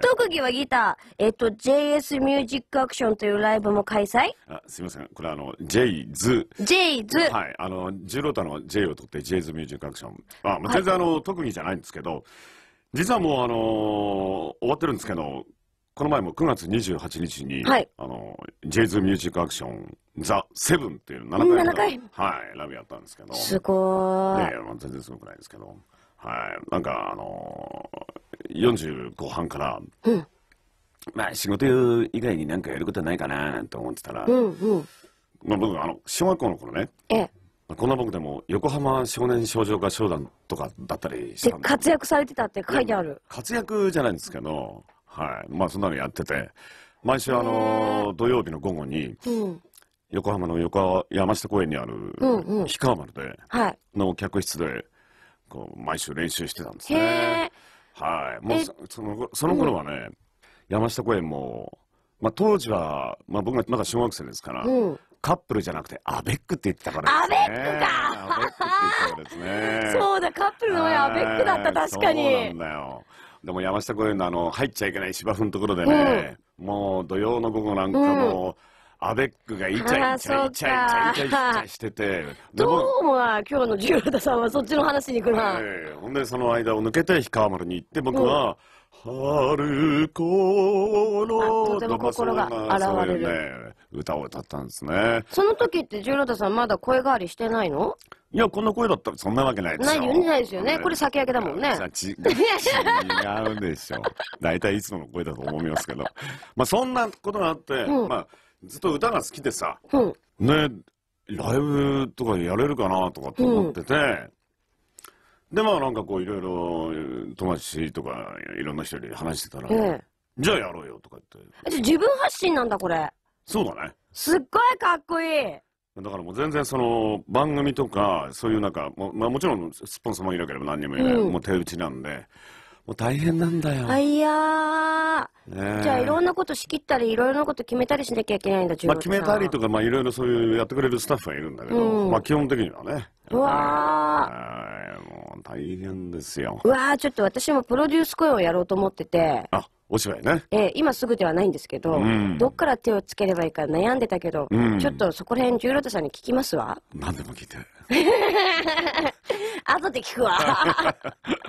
特技はギター。えっと、JS ミュージックアクションというライブも開催あすみません。これあの、JZ。JZ。はい。あの、十郎太の J を取って JZ ミュージックアクション。あ、全然あの、特技じゃないんですけど、実はもうあのー、終わってるんですけど、この前も9月28日に、はい、あの、JZ ミュージックアクション、ザ・セブンっていう7回回はい、ラブやったんですけど。すごーい。ね、全然すごくないですけど。はい。なんか、あのー4 5半から、うん、まあ仕事以外になんかやることないかなと思ってたら、うんうん、まあ、僕あの小学校の頃ね、ええ、こんな僕でも横浜少年少女合唱団とかだったりして活躍されてたって書いてある活躍じゃないんですけど、はい、まあそんなのやってて毎週あの土曜日の午後に、横浜の横山下公園にある氷川丸で、の客室でこう毎週練習してたんですね。はい。もうそ、その、その頃はね、うん、山下公園も、まあ、当時は、まあ、僕がまだ小学生ですから、うん、カップルじゃなくて、アベックって言ってたからですね。アベックか そうだ、カップルの前アベックだった、確かに。そうなんだよ。でも山下公園のあの、入っちゃいけない芝生のところでね、うん、もう土曜の午後なんかも、うんアベックがイチャイチャイチャイチャしてて。どうも今日の十郎田さんはそっちの話に行くな。えー、ほんでその間を抜けて氷川丸に行って僕は、春ころと心が現れる、ね、歌を歌ったんですねその時って十郎太さんまだ声変わりしてないのいや、こんな声だったらそんなわけないですよ。ないないですよね。これ酒焼けだもんね。違うでしょ。大体いつもの声だと思いますけど。まあそんなことがあって、うん、まあずっと歌が好きでさ、ね、ライブとかやれるかなとかって思ってて、で、まあなんかこういろいろ友達とかいろんな人に話してたら、ええじゃあやろうよとか言って。えじゃ自分発信なんだこれ。そうだね。すっごいかっこいい。だからもう全然その番組とかそういうなんかも,、まあ、もちろんスポンサーもいなければ何にもいない、うんもう手打ちなんでもう大変なんだよ。あ、いやじゃあいろんなこと仕切ったり、いろいろなこと決めたりしなきゃいけないんだ、まあ、決めたりとか、まあ、いろいろそういうやってくれるスタッフがいるんだけど、うん、まあ、基本的にはね。うわー。もう大変ですよ。うわー、ちょっと私もプロデュース声をやろうと思ってて。あお芝居ね、えー、今すぐではないんですけど、うん、どっから手をつければいいか悩んでたけど、うん、ちょっとそこら辺十郎太さんに聞きますわ何でも聞いて 後で聞くわ